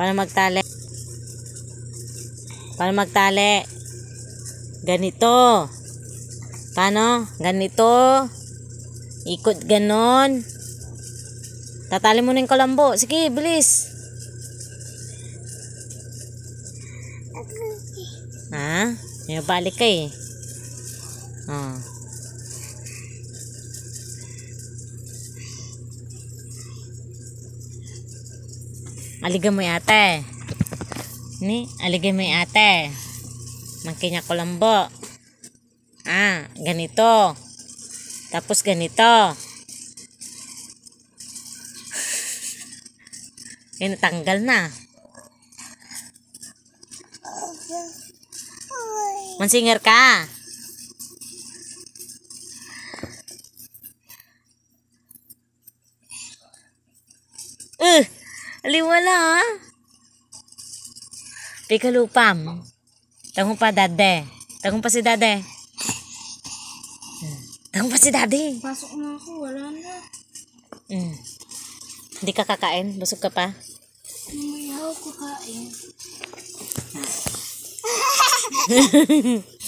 Paano magtali? Paano magtali? Ganito. Paano? Ganito. Ikot ganon. Tatali mo na yung kalambo. Sige, bilis. Ha? May balik ka eh. aligay mo ate. Ni, aligay mo ate. Makinya kolombo. Ah, ganito. Tapos ganito. ini tanggal na. Mansinger ka. Uh. Aliwala. Pikalupam. Tangon pa dade. Tangon pa si dade. Hmm. Tangon pa si dade. Pasok na ako. Wala na. Mm. Hindi ka kakain? Busog ka pa? Hindi ako kakain.